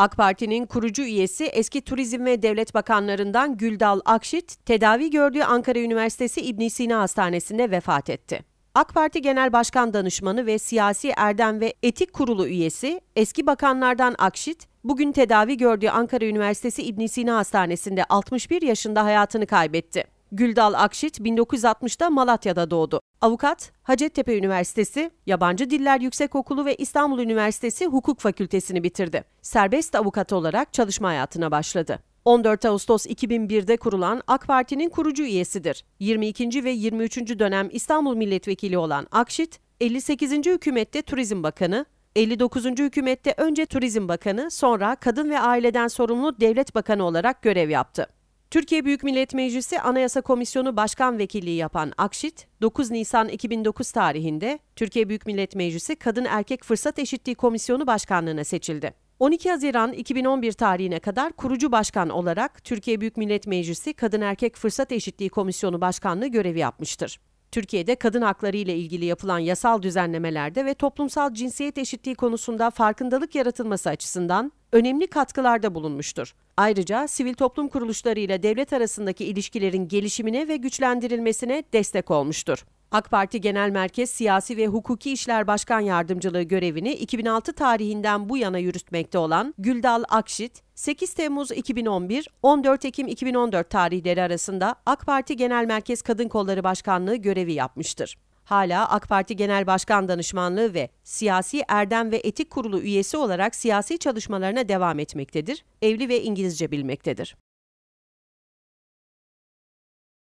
AK Parti'nin kurucu üyesi eski Turizm ve Devlet Bakanlarından Güldal Akşit, tedavi gördüğü Ankara Üniversitesi İbn Sina Hastanesi'nde vefat etti. AK Parti Genel Başkan Danışmanı ve Siyasi Erdem ve Etik Kurulu üyesi eski bakanlardan Akşit, bugün tedavi gördüğü Ankara Üniversitesi İbn Sina Hastanesi'nde 61 yaşında hayatını kaybetti. Güldal Akşit 1960'da Malatya'da doğdu. Avukat, Hacettepe Üniversitesi, Yabancı Diller Yüksekokulu ve İstanbul Üniversitesi Hukuk Fakültesini bitirdi. Serbest avukat olarak çalışma hayatına başladı. 14 Ağustos 2001'de kurulan AK Parti'nin kurucu üyesidir. 22. ve 23. dönem İstanbul Milletvekili olan Akşit, 58. hükümette Turizm Bakanı, 59. hükümette önce Turizm Bakanı, sonra Kadın ve Aileden Sorumlu Devlet Bakanı olarak görev yaptı. Türkiye Büyük Millet Meclisi Anayasa Komisyonu Başkan Vekilliği yapan Akşit, 9 Nisan 2009 tarihinde Türkiye Büyük Millet Meclisi Kadın Erkek Fırsat Eşitliği Komisyonu Başkanlığına seçildi. 12 Haziran 2011 tarihine kadar kurucu başkan olarak Türkiye Büyük Millet Meclisi Kadın Erkek Fırsat Eşitliği Komisyonu Başkanlığı görevi yapmıştır. Türkiye'de kadın hakları ile ilgili yapılan yasal düzenlemelerde ve toplumsal cinsiyet eşitliği konusunda farkındalık yaratılması açısından önemli katkılarda bulunmuştur. Ayrıca sivil toplum kuruluşları ile devlet arasındaki ilişkilerin gelişimine ve güçlendirilmesine destek olmuştur. AK Parti Genel Merkez Siyasi ve Hukuki İşler Başkan Yardımcılığı görevini 2006 tarihinden bu yana yürütmekte olan Güldal Akşit, 8 Temmuz 2011, 14 Ekim 2014 tarihleri arasında AK Parti Genel Merkez Kadın Kolları Başkanlığı görevi yapmıştır. Hala AK Parti Genel Başkan Danışmanlığı ve Siyasi Erdem ve Etik Kurulu üyesi olarak siyasi çalışmalarına devam etmektedir. Evli ve İngilizce bilmektedir.